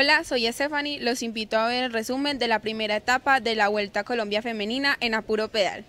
Hola, soy Estefany. Los invito a ver el resumen de la primera etapa de la Vuelta a Colombia Femenina en Apuro Pedal.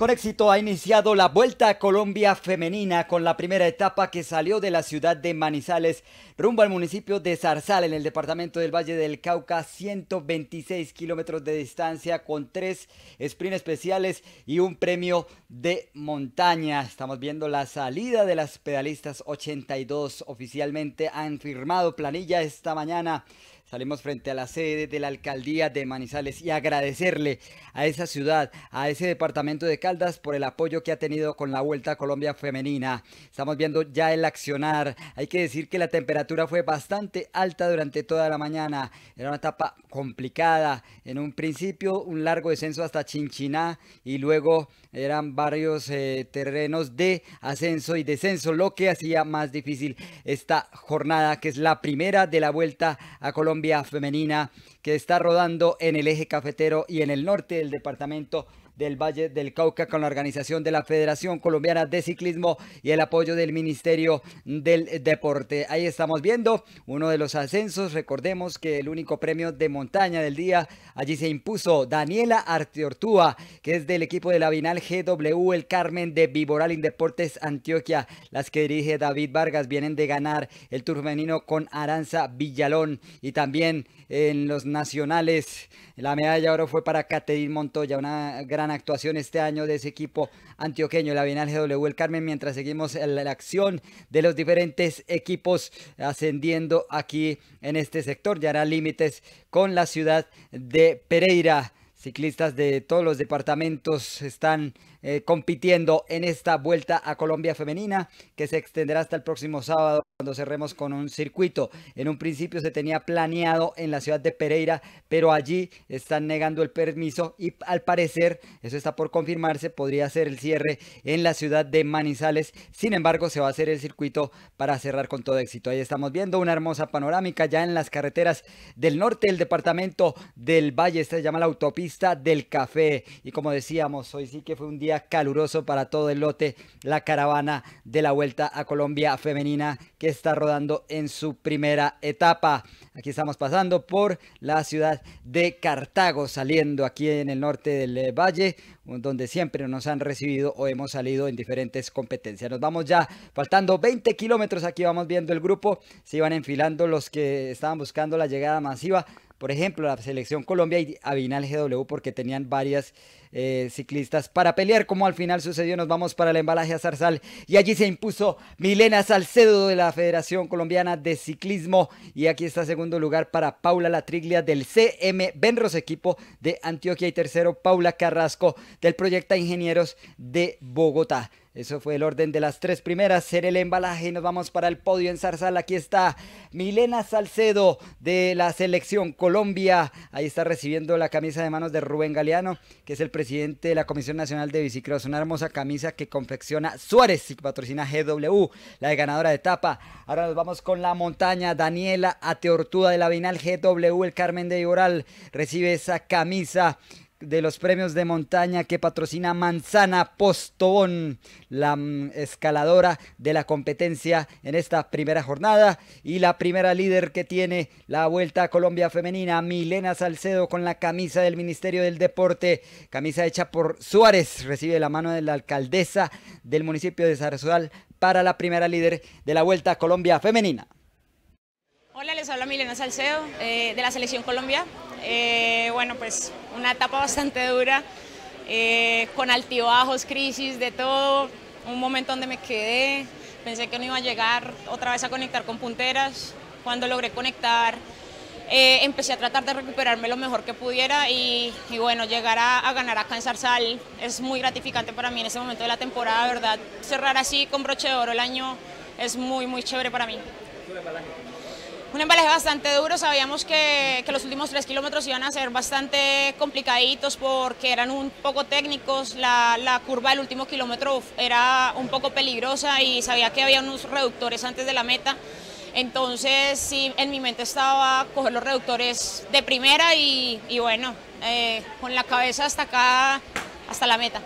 Con éxito ha iniciado la Vuelta a Colombia Femenina con la primera etapa que salió de la ciudad de Manizales rumbo al municipio de Zarzal en el departamento del Valle del Cauca, 126 kilómetros de distancia con tres sprints especiales y un premio de montaña. Estamos viendo la salida de las pedalistas 82 oficialmente han firmado planilla esta mañana Salimos frente a la sede de la alcaldía de Manizales y agradecerle a esa ciudad, a ese departamento de Caldas por el apoyo que ha tenido con la Vuelta a Colombia Femenina. Estamos viendo ya el accionar. Hay que decir que la temperatura fue bastante alta durante toda la mañana. Era una etapa complicada. En un principio un largo descenso hasta Chinchiná y luego eran varios eh, terrenos de ascenso y descenso, lo que hacía más difícil esta jornada que es la primera de la Vuelta a Colombia femenina que está rodando en el eje cafetero y en el norte del departamento del Valle del Cauca con la organización de la Federación Colombiana de Ciclismo y el apoyo del Ministerio del Deporte. Ahí estamos viendo uno de los ascensos. Recordemos que el único premio de montaña del día allí se impuso Daniela Arteortúa, que es del equipo de la Vinal GW, el Carmen de Viboral Deportes Antioquia. Las que dirige David Vargas vienen de ganar el Tour Femenino con Aranza Villalón y también en los nacionales. La medalla de oro fue para Caterin Montoya, una gran actuación este año de ese equipo antioqueño, la Bienal GW El Carmen, mientras seguimos la, la acción de los diferentes equipos ascendiendo aquí en este sector. Ya hará límites con la ciudad de Pereira. Ciclistas de todos los departamentos están eh, compitiendo en esta vuelta a Colombia femenina que se extenderá hasta el próximo sábado cuando cerremos con un circuito. En un principio se tenía planeado en la ciudad de Pereira, pero allí están negando el permiso y al parecer, eso está por confirmarse, podría ser el cierre en la ciudad de Manizales. Sin embargo, se va a hacer el circuito para cerrar con todo éxito. Ahí estamos viendo una hermosa panorámica ya en las carreteras del norte del departamento del Valle. se llama la autopista del café. Y como decíamos, hoy sí que fue un día caluroso para todo el lote, la caravana de la Vuelta a Colombia femenina que está rodando en su primera etapa. Aquí estamos pasando por la ciudad de Cartago, saliendo aquí en el norte del eh, valle, donde siempre nos han recibido o hemos salido en diferentes competencias. Nos vamos ya, faltando 20 kilómetros, aquí vamos viendo el grupo, se iban enfilando los que estaban buscando la llegada masiva. Por ejemplo, la selección Colombia y Avinal GW porque tenían varias eh, ciclistas para pelear, como al final sucedió. Nos vamos para el embalaje a Zarzal y allí se impuso Milena Salcedo de la Federación Colombiana de Ciclismo. Y aquí está segundo lugar para Paula Latriglia del CM Benros, equipo de Antioquia, y tercero Paula Carrasco del Proyecta Ingenieros de Bogotá. Eso fue el orden de las tres primeras ser el embalaje y nos vamos para el podio en Zarzal. Aquí está Milena Salcedo de la selección Colombia. Ahí está recibiendo la camisa de manos de Rubén Galeano, que es el presidente de la Comisión Nacional de Bicicross. Una hermosa camisa que confecciona Suárez y patrocina GW, la de ganadora de etapa. Ahora nos vamos con la montaña. Daniela Ateortúa de la Vinal GW, el Carmen de Iboral, recibe esa camisa de los premios de montaña que patrocina Manzana Postobón, la mm, escaladora de la competencia en esta primera jornada y la primera líder que tiene la Vuelta a Colombia Femenina, Milena Salcedo con la camisa del Ministerio del Deporte, camisa hecha por Suárez, recibe la mano de la alcaldesa del municipio de Zarzual para la primera líder de la Vuelta a Colombia Femenina. Hola, les habla Milena Salcedo eh, de la Selección Colombia. Eh, bueno, pues una etapa bastante dura, eh, con altibajos, crisis, de todo. Un momento donde me quedé, pensé que no iba a llegar otra vez a conectar con punteras. Cuando logré conectar, eh, empecé a tratar de recuperarme lo mejor que pudiera y, bueno, llegar a, ganar a Cansar Sal es muy gratificante para mí en ese momento de la temporada, ¿verdad? Cerrar así con broche de oro el año es muy, muy chévere para mí un embalaje bastante duro, sabíamos que, los últimos tres kilómetros iban a ser bastante complicaditos porque eran un poco técnicos, la, curva del último kilómetro era un poco peligrosa y sabía que había unos reductores antes de la meta, entonces sí, en mi mente estaba coger los reductores de primera y, bueno, eh, con la cabeza hasta acá, hasta la meta.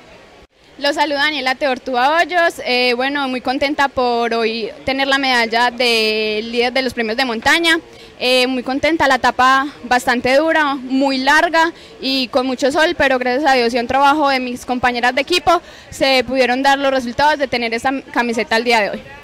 Los saluda Daniela Teortúa Hoyos, eh, bueno, muy contenta por hoy tener la medalla de líder de los premios de montaña, eh, muy contenta, la etapa bastante dura, muy larga y con mucho sol, pero gracias a Dios y un trabajo de mis compañeras de equipo se pudieron dar los resultados de tener esa camiseta al día de hoy.